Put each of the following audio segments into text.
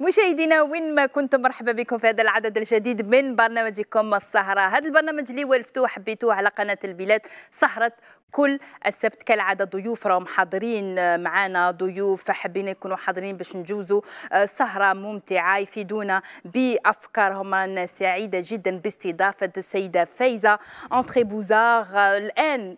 مشاهدينا وين ما كنتم مرحبا بكم في هذا العدد الجديد من برنامجكم السهرة هذا البرنامج اللي هو حبيتوه على قناة البلاد سهرة كل السبت كالعاده ضيوف راهم حاضرين آه، معنا ضيوف حابين يكونوا حاضرين باش نجوزوا آه، سهره ممتعه يفيدونا بافكارهم رانا سعيده جدا باستضافه السيده فايزه انتري بوزار آه، الان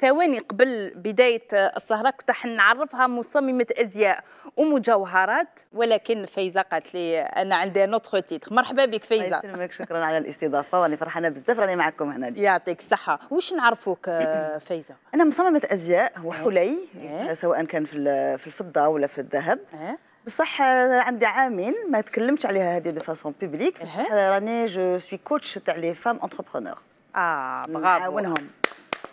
ثواني قبل بداية السهرة كنت نعرفها مصممة أزياء ومجوهرات ولكن فايزة قالت لي أنا عندي نوتخ تيتخ مرحبا بك فايزة شكرا على الاستضافة وأنا فرحانة بزاف راني معكم هنا يعطيك الصحة واش نعرفوك فايزة؟ أنا مصممة أزياء وحلي إيه. إيه. سواء كان في الفضة ولا في الذهب إيه. بصح آه، عندي عامين ما تكلمتش عليها هذه دي فاسون بيبليك بصح راني جو سوي كوتش تاع لي فام اونتربرونور اه بغاو نعاونهم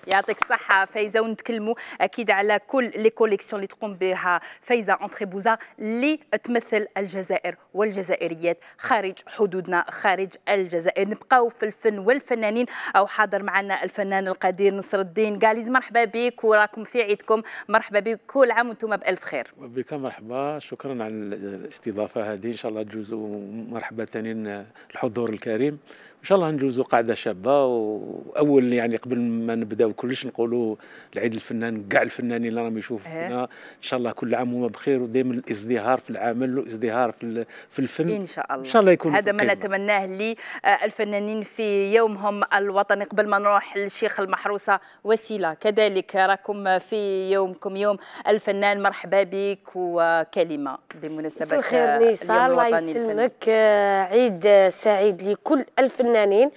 يعطيك الصحة فايزة ونتكلموا أكيد على كل لي كوليكسيون اللي تقوم بها فايزة أنتخي بوزا اللي تمثل الجزائر والجزائريات خارج حدودنا خارج الجزائر نبقاو في الفن والفنانين أو حاضر معنا الفنان القدير نصر الدين قاليز مرحبا بك وراكم في عيدكم مرحبا بك كل عام وانتم بألف خير بك مرحبا شكرا على الاستضافة هذه إن شاء الله تجوز ومرحبا ثاني الحضور الكريم ان شاء الله نجوزوا قاعده شابه واول يعني قبل ما نبداو كلش نقولوا العيد الفنان كاع الفنانين اللي راهم يشوفوا فينا إيه. ان شاء الله كل عام وهم بخير ودائما الازدهار في العمل والازدهار في في الفن ان شاء الله ان شاء الله يكون هذا ما نتمناه للفنانين آه، في يومهم الوطني قبل ما نروح للشيخ المحروسه وسيله كذلك راكم في يومكم يوم الفنان مرحبا بك وكلمه بمناسبه الخير نيسان الله يسلمك عيد سعيد لكل الفنانين الفنانين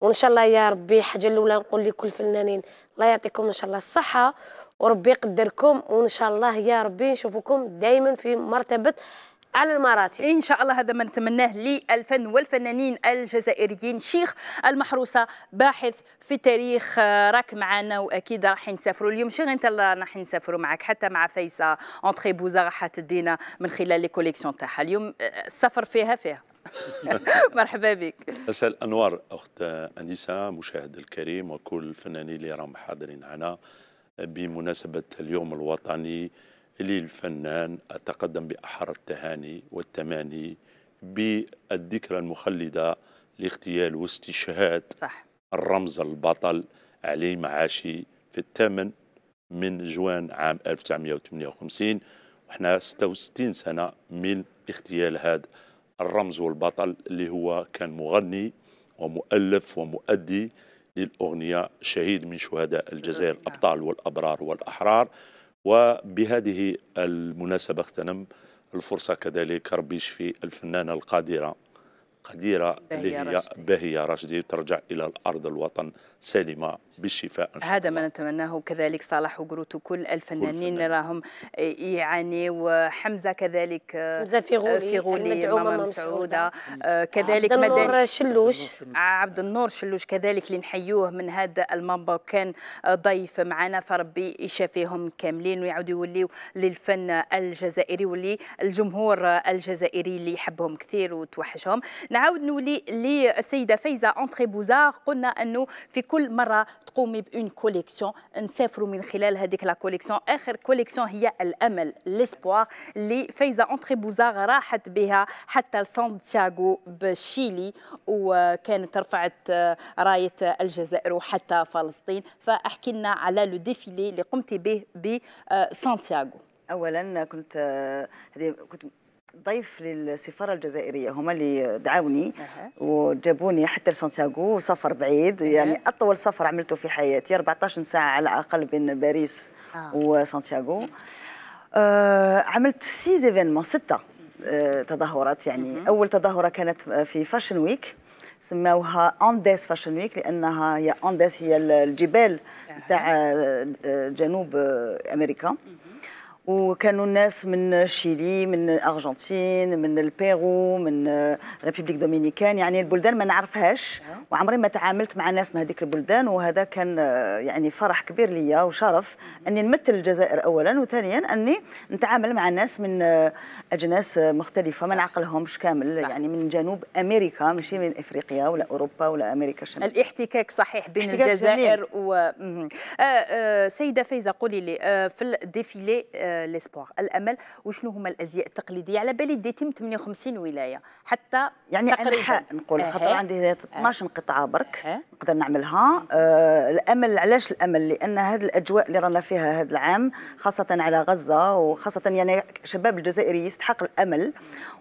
وان شاء الله يا ربي حاجه الاولى نقول لكل الفنانين الله يعطيكم ان شاء الله الصحه وربي يقدركم وان شاء الله يا ربي نشوفكم دائما في مرتبه على المراتب ان شاء الله هذا ما نتمناه للفن والفنانين الجزائريين شيخ المحروسه باحث في التاريخ آه، راك معنا واكيد راح نسافروا اليوم شيخ انت راح نسافروا معك حتى مع فايسه اونتري بوزا راح تدينا من خلال لي كوليكسيون تاعها اليوم آه، السفر فيها فيها مرحبا بك أسأل أنوار أخت أنيسة مشاهد الكريم وكل الفنانين اللي راهم حاضرين معنا بمناسبة اليوم الوطني للفنان أتقدم بأحر التهاني والتماني بالذكرى المخلدة لاغتيال واستشهاد صح. الرمز البطل علي معاشي في الثامن من جوان عام 1958 وحنا 66 سنة من اغتيال هذا الرمز والبطل اللي هو كان مغني ومؤلف ومؤدي للأغنية شهيد من شهداء الجزائر الأبطال نعم. والأبرار والأحرار وبهذه المناسبة اغتنم الفرصة كذلك ربي يشفي الفنانة القادرة قديرة اللي هي باهية راشدي ترجع إلى الأرض الوطن سالمة بالشفاء إن شاء هذا ما نتمناه كذلك صلاح وقروت وكل الفنانين راهم يعني وحمزة كذلك حمزة فيغولي, آه، فيغولي ماما مسعودة آه، كذلك عبد النور شلوش عبد النور شلوش كذلك اللي نحيوه من هذا المنبر كان ضيف معنا فربي يشافيهم كاملين ويعاودوا يوليو للفن الجزائري واللي الجمهور الجزائري اللي يحبهم كثير وتوحشهم نعاود نولي للسيده فايزه انتري بوزار قلنا انه في كل مره تقومي بأون كوليكسيون نسافروا من خلال هذيك لا كوليكسيون اخر كوليكسيون هي الامل ليسبوار اللي فايزه انتري بوزار راحت بها حتى لسانتياغو بشيلي وكانت رفعت رايه الجزائر وحتى فلسطين فاحكي لنا على لو ديفيلي اللي قمتي به بسانتياغو اولا كنت هذه كنت ضيف للسفاره الجزائريه هما اللي دعاوني وجابوني حتى لسانتياغو سفر بعيد يعني اطول سفر عملته في حياتي 14 ساعه على الاقل بين باريس آه. وسانتياغو آه عملت سي ايفينمون سته آه تظاهرات يعني اول تظاهره كانت آه، في فاشن ويك سماوها انديس فاشن ويك لانها هي انديس هي الجبال تاع آه، آه، جنوب امريكا مم. وكانوا الناس من شيلي من الارجنتين من البيرو من ريبوبليك دومينيكان يعني البلدان ما نعرفهاش وعمري ما تعاملت مع ناس من هذيك البلدان وهذا كان يعني فرح كبير ليا وشرف اني نمثل الجزائر اولا وثانيا اني نتعامل مع ناس من اجناس مختلفه ما نعقلهمش كامل يعني من جنوب امريكا ماشي من افريقيا ولا اوروبا ولا امريكا الشماليه الاحتكاك صحيح بين الجزائر جميل. و آه آه سيده فايزه قولي لي آه في الديفيلي آه، ليسبوار الامل وشنو هما الازياء التقليديه على بالي ديتم 58 ولايه حتى يعني انحاء نقول خاطر عندي 12 قطعه برك نقدر نعملها آه الامل علاش الامل لان هذه الاجواء اللي رانا فيها هذا العام خاصه على غزه وخاصه يعني شباب الجزائري يستحق الامل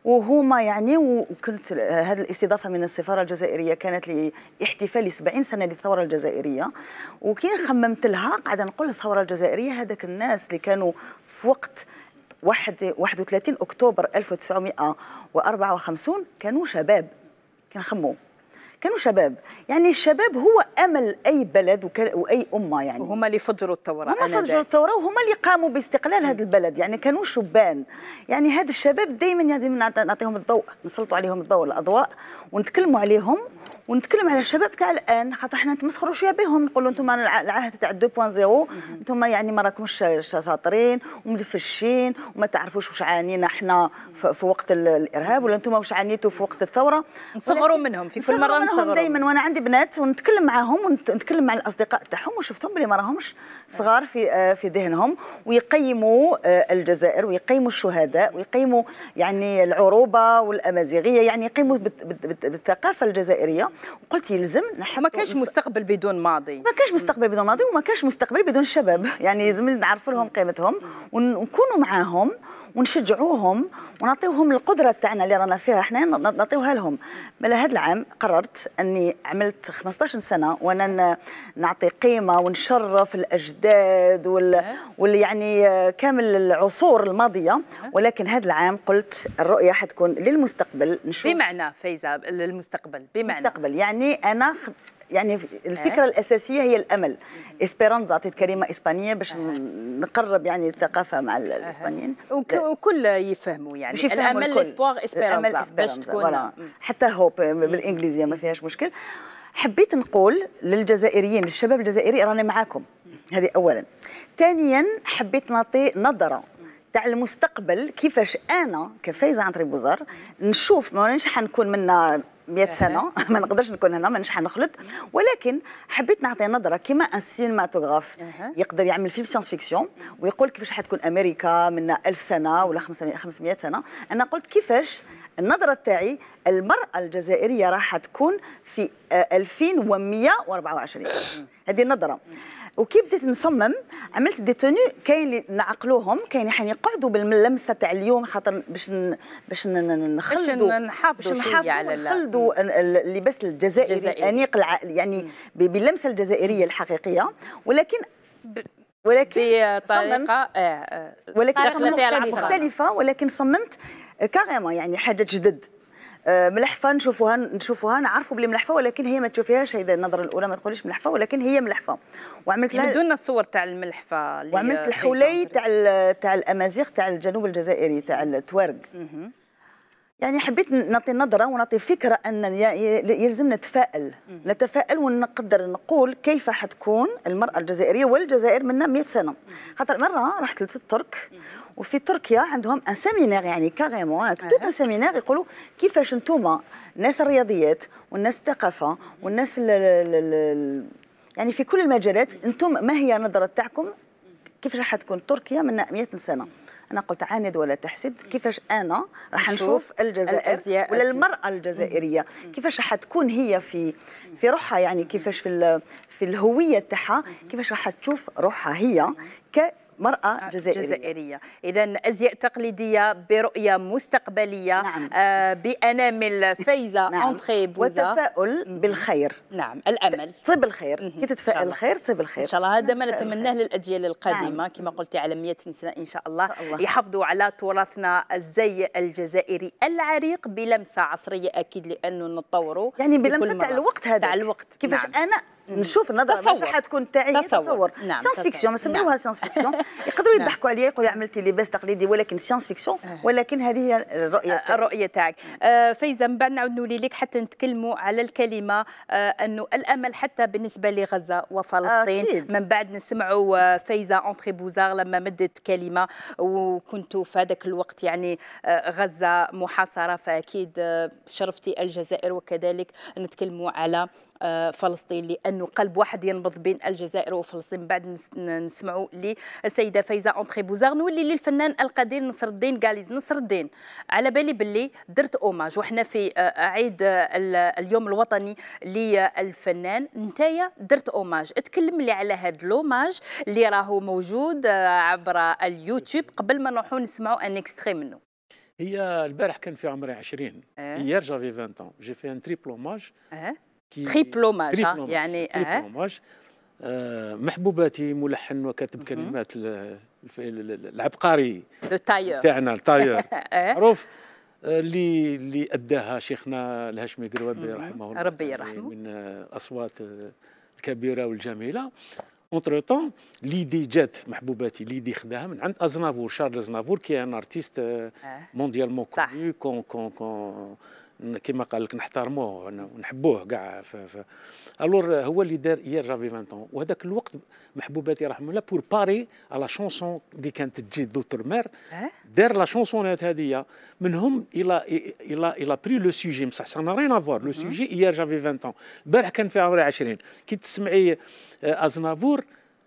وهما يعني وكنت هذه الاستضافه من السفاره الجزائريه كانت لاحتفال 70 سنه للثوره الجزائريه وكي خممت لها قاعده نقول الثوره الجزائريه هذاك الناس اللي كانوا في وقت 31 اكتوبر 1954 كانوا شباب كنخمو كانوا شباب يعني الشباب هو امل اي بلد وك... واي امه يعني هما اللي فجروا الثوره هما فجروا الثوره وهما اللي قاموا باستقلال هذا البلد يعني كانوا شبان يعني هذا الشباب دائما يعني نعطيهم الضوء نسلطوا عليهم الضوء الاضواء ونتكلموا عليهم ونتكلم على الشباب تاع الان خاطر حنا نتمسخروا شويه بهم نقولوا انتم العهد تاع 2.0 انتم يعني ما راكمش شاطرين ومدفشين وما تعرفوش واش عانينا احنا في وقت الارهاب ولا انتم واش عانيتوا في وقت الثوره نصغروا منهم في كل مره نصغروا دائما وانا عندي بنات ونتكلم معاهم ونتكلم مع الاصدقاء تاعهم وشفتهم بلي ما راهمش صغار في آه، في ذهنهم ويقيموا آه، الجزائر ويقيموا الشهداء ويقيموا يعني العروبه والامازيغيه يعني يقيموا بالثقافه الجزائريه وقلت يلزم نحط ما كانش مستقبل بدون ماضي ما كانش مستقبل بدون ماضي وما كانش مستقبل بدون شباب يعني لازم نعرف لهم قيمتهم ونكونوا معاهم ونشجعوهم ونعطيوهم القدره تاعنا اللي رانا فيها احنا نعطيوها لهم بلا هذا العام قررت اني عملت 15 سنه وانا نعطي قيمه ونشرف الاجداد وال, أه. وال يعني كامل العصور الماضيه أه. ولكن هذا العام قلت الرؤيه حتكون للمستقبل نشوف بمعنى فايزه للمستقبل بمعنى المستقبل يعني انا يعني إيه؟ الفكره الاساسيه هي الامل اسبيرانزا عطيت كلمه اسبانيه باش نقرب يعني الثقافه مع الاسبانيين وكل يفهموا يعني مش يفهموا الامل اسبوار اسبيرانزا باش تكون حتى هوب بالانجليزيه ما فيهاش مشكل حبيت نقول للجزائريين للشباب الجزائري راني معاكم هذه اولا ثانيا حبيت نعطي نظره تاع المستقبل كيفاش انا كفايزه عن بوزار نشوف ما رانيش حنكون منا 100 سنه ما نقدرش نكون هنا مانيش حنخلط ولكن حبيت نعطي نظره كما ان سينماتوغراف يقدر يعمل فيلم سيونس فيكسيون ويقول كيفاش حتكون امريكا من 1000 سنه ولا 500 سنه انا قلت كيفاش النظرة تاعي المرأة الجزائرية راح تكون في 2124 آه، هذه النظرة وكي بديت نصمم عملت دي توني كاين اللي نعقلوهم كاين اللي يقعدوا باللمسه تاع اليوم خاطر باش باش نخلدوا باش نحافظوا على نخلدوا اللباس الجزائري الانيق العائلي يعني باللمسه الجزائريه الحقيقيه ولكن ولكن بطريقه آه،, آه ولكن صممت مختلفه ولكن صممت آه، كاريمون يعني حاجه جدد آه، ملحفه نشوفوها نشوفوها نعرفوا بلي ملحفه ولكن هي ما تشوفيهاش هذا النظره الاولى ما تقوليش ملحفه ولكن هي ملحفه وعملت يعني لها بدون الصور تاع الملحفه وعملت الحلي تاع تاع الامازيغ تاع الجنوب الجزائري تاع التوارق يعني حبيت نعطي نظره ونعطي فكره ان يلزم نتفائل نتفائل ونقدر نقول كيف حتكون المراه الجزائريه والجزائر منا 100 سنه خاطر مره رحت للترك وفي تركيا عندهم ان سيمينار يعني كاريمون توت ان سيمينار يقولوا كيفاش انتم الناس الرياضيات والناس الثقافه والناس الـ الـ يعني في كل المجالات انتم ما هي نظرة تاعكم كيفاش راح تكون تركيا من 100 سنه انا قلت عاند ولا تحسد كيفاش انا راح نشوف الجزائر ولا المراه الجزائريه كيفاش راح تكون هي في في روحها يعني كيفاش في في الهويه تاعها كيفاش راح تشوف روحها هي ك مرأة آه، جزائرية, جزائرية. إذا أزياء تقليدية برؤية مستقبلية نعم. آه بأنامل فايزة نعم. وتفاؤل والتفاؤل بالخير نعم الأمل طيب الخير كي تتفائل الخير طيب الخير إن شاء الله هذا ما نتمناه للأجيال القادمة نعم. كما قلتي على 100 سنة إن شاء الله, الله. يحافظوا على تراثنا الزي الجزائري العريق بلمسة عصرية أكيد لأنه نتطوروا يعني بلمسة تاع الوقت هذا تاع الوقت كيفاش نعم. أنا نشوف النظره مش حتكون تاعي تصور, تصور. نعم ساينس فيكسيون نسميوها نعم. ساينس فيكسيون يقدروا نعم. يضحكوا عليا يقولوا عملتي لباس تقليدي ولكن سيانس أه. فيكسيون ولكن هذه هي الرؤيه أه، الرؤيه تاعك أه، فايزه من بعد نعود نولي لك حتى نتكلموا على الكلمه انه الامل حتى بالنسبه لغزه وفلسطين أكيد. من بعد نسمعوا فايزه اونتري بوزار لما مدت كلمه وكنتوا في هذاك الوقت يعني غزه محاصره فاكيد شرفتي الجزائر وكذلك نتكلموا على آه، فلسطين لانه قلب واحد ينبض بين الجزائر وفلسطين بعد نسمعوا للسيده فايزه اونتري بوزار نولي للفنان القدير نصر الدين قاليز نصر الدين على بالي باللي درت اوماج وحنا في آه، عيد آه، اليوم الوطني للفنان نتايا درت اوماج تكلم لي على هذا لوماج اللي راهو موجود عبر اليوتيوب قبل ما نروحوا نسمعوا ان اكستري منه هي البارح كان في عمري 20 أه؟ يرجع في 20 جي في ان تريبل اوماج أه؟ تريبل اوماج يعني آه. محبوباتي ملحن وكاتب كلمات العبقري تاعنا التاير معروف آه، اللي اللي اداها شيخنا الهاشمي قروابي رحمه الله ربي يرحمه من اصوات الكبيره والجميله اونتر طون ليدي جات محبوباتي ليدي خداها من عند ازنافور شارل ازنافور كي ان ارتيست مونديالمون مون كون كون كون كما قال لك نحترموه ونحبوه كاع الور هو اللي دار يير جافي 20 وهذاك الوقت محبوباتي رحم الله بور باري على شونسون اللي كانت تجي دوتر مير اه؟ دار لا شونسونات هذه منهم الى الى الى بري لو سوجي بصح سان رين افوار لو سوجي يير جافي 20 البارح كان في عمري 20 كي تسمعي آه، ازنافور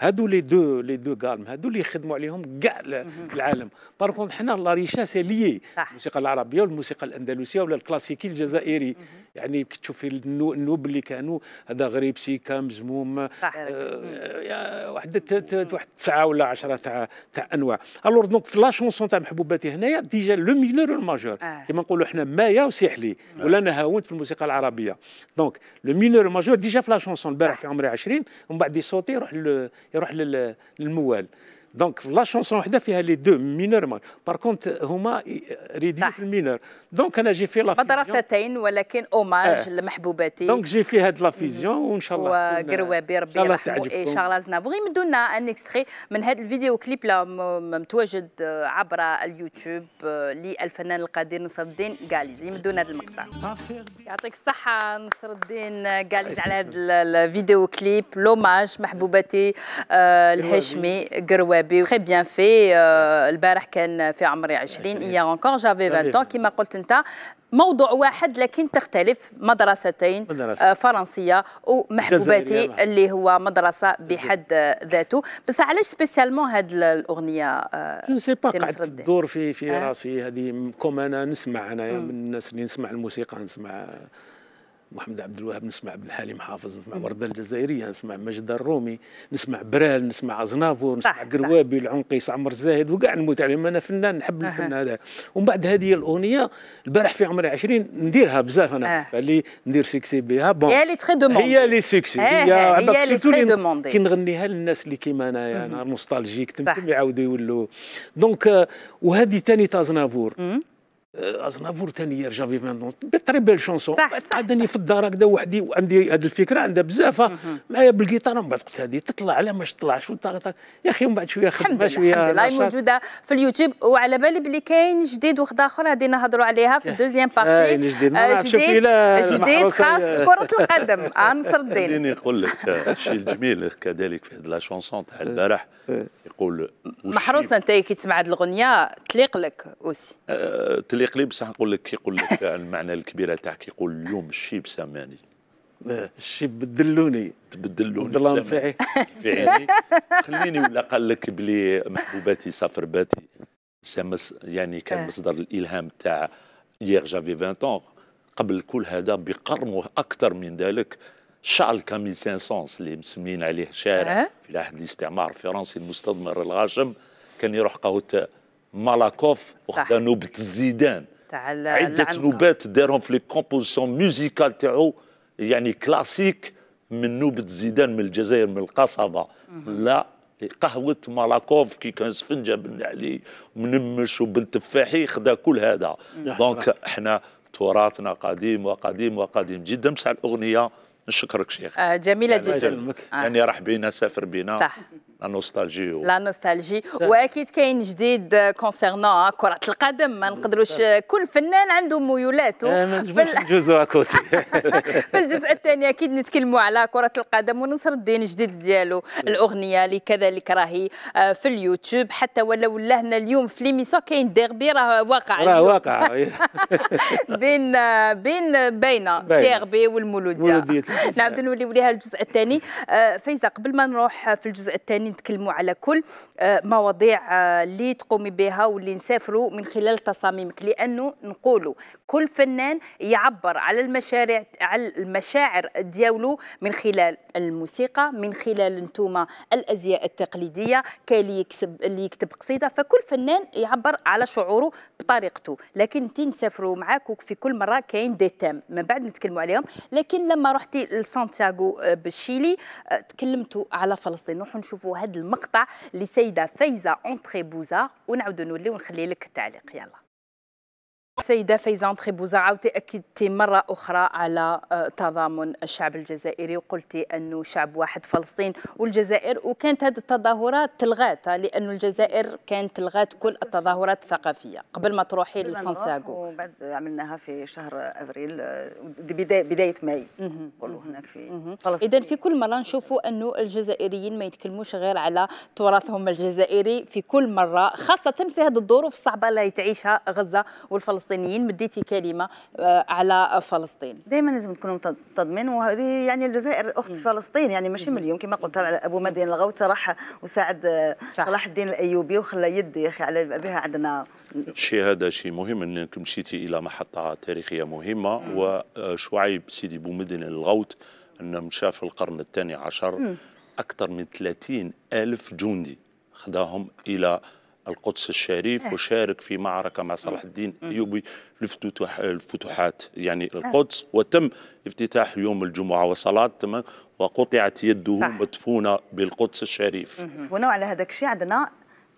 هادو لي دو لي دو كالم هادو اللي يخدموا عليهم كاع العالم بار حنا لا سي ليي الموسيقى العربيه والموسيقى الاندلسيه ولا الكلاسيكي الجزائري يعني كي تشوف النوب اللي كانوا هذا غريب سيكا مزموم آه واحد واحد تسعه ولا 10 تاع تاع انواع الور دونك في لا شونسون تاع محبوباتي هنايا ديجا لو ميلور والماجور كيما نقولوا حنا مايا وسحلي آه. ولا نهاوند في الموسيقى العربيه دونك لو ميلور والماجور ديجا في لا شونسون البارح في عمري 20 ومن بعد يصوتي يروح يروح للموال دونك لا شونسون وحده فيها لي دو مينور ماج بار كونت هما ريديو في المينور دونك انا جي في لا مدرستين ولكن اوماج آه. لمحبوباتي دونك جي في هاد لا فيزيون وان شاء الله وقروابي ربي يرحمه اي شارل نافور يمدوا لنا ان اكستري من هذا الفيديو كليب لا متواجد آه، عبر اليوتيوب آه، للفنان القدير نصر الدين قاليز يمدوا لنا هذا المقطع يعطيك الصحه نصر الدين آه، قاليز على هذا الفيديو كليب لوماج محبوباتي الهاشمي قروابي بي تري بيان في البارح كان في عمري 20 اي اونكور جافي 20 كيما قلت انت موضوع واحد لكن تختلف مدرستين مدرسة. آه، فرنسيه ومحبوباتي اللي هو مدرسه بحد ذاته بس علاش سبيسيالمون هاد الاغنيه جو آه، سي با قاعد تدور في في أه؟ راسي هذه كوم انا نسمع انا من الناس اللي نسمع الموسيقى نسمع محمد عبد الوهاب نسمع عبد الحليم حافظ نسمع ورده الجزائريه نسمع مجد الرومي نسمع برال نسمع ازنافور نسمع قروابي العنقيس عمر الزاهد وكاع نموت عليهم انا فنان نحب الفن هذا ومن بعد هذه الاغنيه البارح في عمري 20 نديرها بزاف انا اللي ندير سكسي بها بون هي اللي تخي دوموندي هي لي سكسي هي اللي تخي دوموندي كي نغنيها للناس اللي كيما أنا نوستالجيك تم يعاودوا يولوا دونك آه، وهذه ثاني تازنافور ازنافور آه، ثاني جافي فان تري بيل شونسون قعدني في الدار هكذا وحدي وعندي هذه الفكره عندها بزاف معايا بالجيتار من بعد قلت هذه تطلع على ما تطلعش يا اخي من بعد شويه خدمه شويه الحمد لله موجوده في اليوتيوب وعلى بالي بلي كاين جديد وخد اخر غادي نهضروا عليها في الدوزيام بارتي آه جديد جديد, جديد خاص كره القدم عنصر آه، الدين خليني نقول لك الشيء آه، الجميل كذلك في هذه لا شونسون تاع البارح يقول محروس انت كي تسمع هذه الاغنيه تليق لك اوسي أه تليق لي بصح نقول لك كيقول لك المعنى الكبيره تاع كيقول اليوم الشيب ساماني أه، الشيب بدلوني تبدلوني ظلام في عيني في عيني خليني ولا قال لك بلي محبوباتي سافرباتي باتي سامس يعني كان أه. مصدر الالهام تاع يير جافي 20 قبل كل هذا بقرن واكثر من ذلك شارل كامي سانسونس اللي مسمين عليه شارع أه. في العهد الاستعمار الفرنسي المستثمر الغاشم كان يروح قهوه مالاكوف وخدا نوبه الزيدان تاع عده نوبات دارهم في لي كومبوزيسيون ميوزيكال تاعو يعني كلاسيك من نوبه زيدان من الجزائر من القصبه لا قهوة مالاكوف كي كان سفنجة بن علي منمش وبن تفاحي خدا كل هذا دونك احنا تراثنا قديم وقديم وقديم جدا بصح الأغنية نشكرك شيخ آه جميلة يعني جدا يعني راح بينا سافر بينا صح لا نوستالجي و... لا نوستالجي واكيد كاين جديد كونسيرنون كره القدم ما نقدروش كل فنان عنده ميولاته في الجزء كوتي في الجزء الثاني اكيد نتكلموا على كره القدم ونصر الدين جديد ديالو الاغنيه اللي كذلك راهي آه، في اليوتيوب حتى ولو لهنا اليوم في ليميسيون كاين ديربي راه واقع راه واقع بين بين بين سيربي والمولوديه نعاودوا نوليو ليها الجزء الثاني آه، فايزه قبل ما نروح في الجزء الثاني غادي نتكلموا على كل آه، مواضيع آه، اللي تقومي بها واللي نسافروا من خلال تصاميمك لانه نقولوا كل فنان يعبر على المشاريع على المشاعر ديالو من خلال الموسيقى من خلال انتوما الازياء التقليديه كاين اللي يكتب اللي يكتب قصيده فكل فنان يعبر على شعوره بطريقته لكن انت نسافروا معاك في كل مره كاين دي تام من بعد نتكلموا عليهم لكن لما رحتي لسانتياغو آه، بالشيلي تكلمتوا على فلسطين نروحوا نشوفوا هذا المقطع لسيده فايزه اونتري بوزار ونعاودوا نولي ونخلي لك التعليق يلا سيدة فيزان عاوتي أكدتي مرة أخرى على آه، تضامن الشعب الجزائري وقلتي أنه شعب واحد فلسطين والجزائر وكانت هذه التظاهرات تلغات لأنه الجزائر كانت تلغات كل التظاهرات الثقافية قبل ما تروحي لسانتياغو وبعد عملناها في شهر أفريل آه، بداية, ماي نقولوا هناك في فلسطين إذا في كل مرة نشوفوا أنه الجزائريين ما يتكلموش غير على تراثهم الجزائري في كل مرة خاصة في هذه الظروف الصعبة اللي تعيشها غزة والفلسطين الفلسطينيين مديتي كلمه آه، على فلسطين دائما لازم تكونوا تضمن وهذه يعني الجزائر اخت م. فلسطين يعني ماشي من اليوم كما قلت ابو مدين الغوث راح وساعد آه، صلاح الدين الايوبي وخلى يدي يا اخي على بها عندنا شيء هذا شيء مهم انك مشيتي الى محطه تاريخيه مهمه م. وشعيب آه، سيدي بومدين الغوث انه مشى في القرن الثاني عشر م. اكثر من 30 الف جندي خداهم الى القدس الشريف نعم. وشارك في معركة مع صلاح نعم. الدين الأيوبي الفتوحات يعني نعم. القدس وتم افتتاح يوم الجمعة وصلاة وقطعت يده صح. مدفونة بالقدس الشريف ونوع على هذاك الشيء عندنا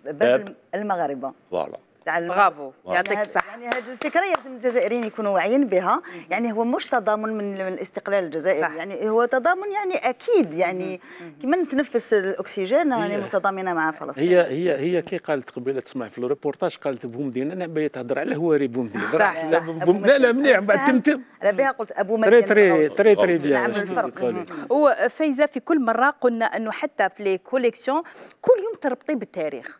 باب, المغاربة فوالا تاع برافو يعني يعطيك الصحه يعني هذه الفكره لازم الجزائريين يكونوا واعيين بها يعني هو مش تضامن من الاستقلال الجزائري صح. يعني هو تضامن يعني اكيد يعني كما نتنفس الاكسجين راني يعني متضامنه مع فلسطين هي هي هي كي قالت قبيله تسمع في الريبورتاج قالت بومدين انا باهي تهضر على هواري بومدين صح لا لا مليح بعد تمتم على بها قلت ابو مدين تري تري تري تري الفرق وفايزه في كل مره قلنا انه حتى في لي كوليكسيون كل يوم تربطي بالتاريخ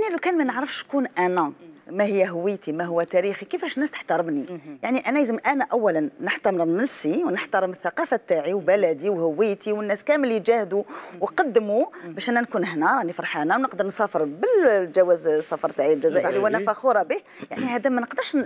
يعني لو كان ما نعرفش شكون انا ما هي هويتي ما هو تاريخي كيفاش الناس تحترمني يعني انا لازم انا اولا نحترم نفسي ونحترم الثقافه تاعي وبلدي وهويتي والناس كامل اللي جاهدوا وقدموا باش انا نكون هنا راني فرحانه ونقدر نسافر بالجواز السفر تاعي الجزائري وانا فخوره به يعني هذا ما نقدرش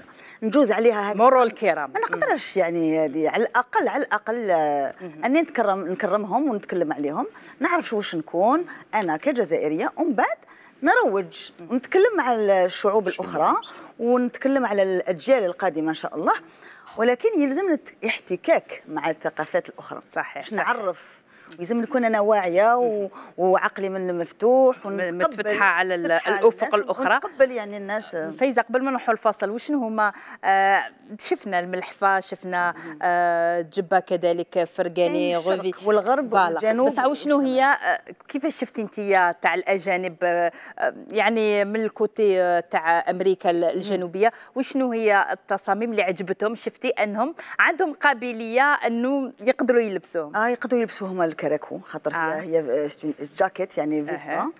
نجوز عليها هكذا مرور الكرام ما نقدرش يعني هذه على الاقل على الاقل آه، اني نكرم نكرمهم ونتكلم عليهم نعرف واش نكون انا كجزائريه ومن بعد نروج ونتكلم مع الشعوب الأخرى ونتكلم على الأجيال القادمة إن شاء الله ولكن يلزمنا احتكاك مع الثقافات الأخرى صحيح باش نعرف ويزم نكون انا واعيه و... وعقلي من مفتوح ومتفتحه على الافق الاخرى نقبل يعني الناس آه، فايزه قبل ما نروحوا الفاصل وشنو هما آه شفنا الملحفه شفنا آه جبه كذلك فرقاني إيه، غوفي والغرب والجنوب بس وشنو هي آه، كيفاش شفتي انت تاع الاجانب آه، يعني من الكوتي تاع امريكا الجنوبيه وشنو هي التصاميم اللي عجبتهم شفتي انهم عندهم قابليه انه يقدروا يلبسوهم اه يقدروا يلبسوهم الكراكو خاطر آه. هي آه، جاكيت يعني فيستا آه.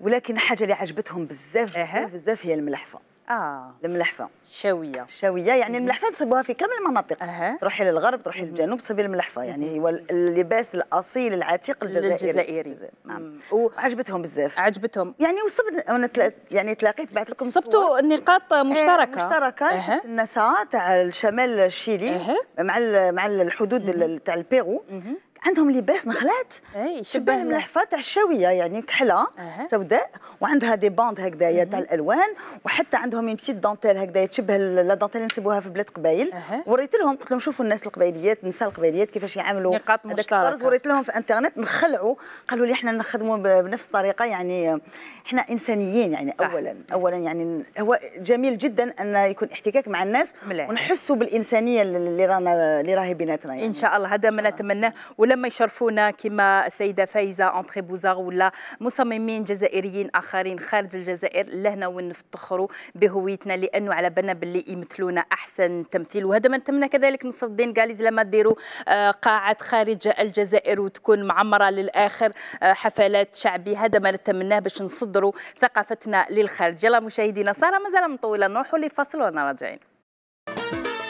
ولكن حاجه اللي عجبتهم بزاف آه. بزاف هي الملحفه اه الملحفه شاويه شاويه يعني الملحفه تصيبوها في كامل المناطق أه. تروحي للغرب تروحي للجنوب تصيبي الملحفه يعني هو اللباس الاصيل العتيق الجزائري الجزائري نعم وعجبتهم بزاف عجبتهم يعني وصبت انا يعني تلاقيت بعث لكم صبتوا نقاط إيه، مشتركه آه مشتركه أه. شفت النساء تاع الشمال الشيلي أه. مع مع الحدود تاع البيرو عندهم لباس نخلات إيه، شبه الملحفه تاع الشاويه يعني كحله سوداء وعندها دي باند هكذايا تاع الالوان وحتى عندهم اون بتيت دونتيل هكذايا تشبه لا دونتيل نسيبوها في بلاد قبايل وريت لهم قلت لهم شوفوا الناس القبايليات النساء القبايليات كيفاش يعملوا نقاط مشتركه وريت لهم في انترنت نخلعوا قالوا لي احنا نخدموا بنفس الطريقه يعني احنا انسانيين يعني صح. اولا اولا يعني هو جميل جدا ان يكون احتكاك مع الناس ونحسوا بالانسانيه اللي رانا اللي راهي بيناتنا يعني. ان شاء الله هذا ما نتمناه ولما يشرفونا كما السيده فايزه اونتري بوزاغ ولا مصممين جزائريين اخرين خارج الجزائر لهنا ونفتخروا بهويتنا لانه على بالنا باللي يمثلونا احسن تمثيل وهذا ما نتمنى كذلك نصر الدين قال لما ديروا آه، قاعه خارج الجزائر وتكون معمره للاخر آه، حفلات شعبي هذا ما نتمناه باش نصدروا ثقافتنا للخارج يلا مشاهدينا ساره مازال مطوله نروحوا لفصل وانا راجعين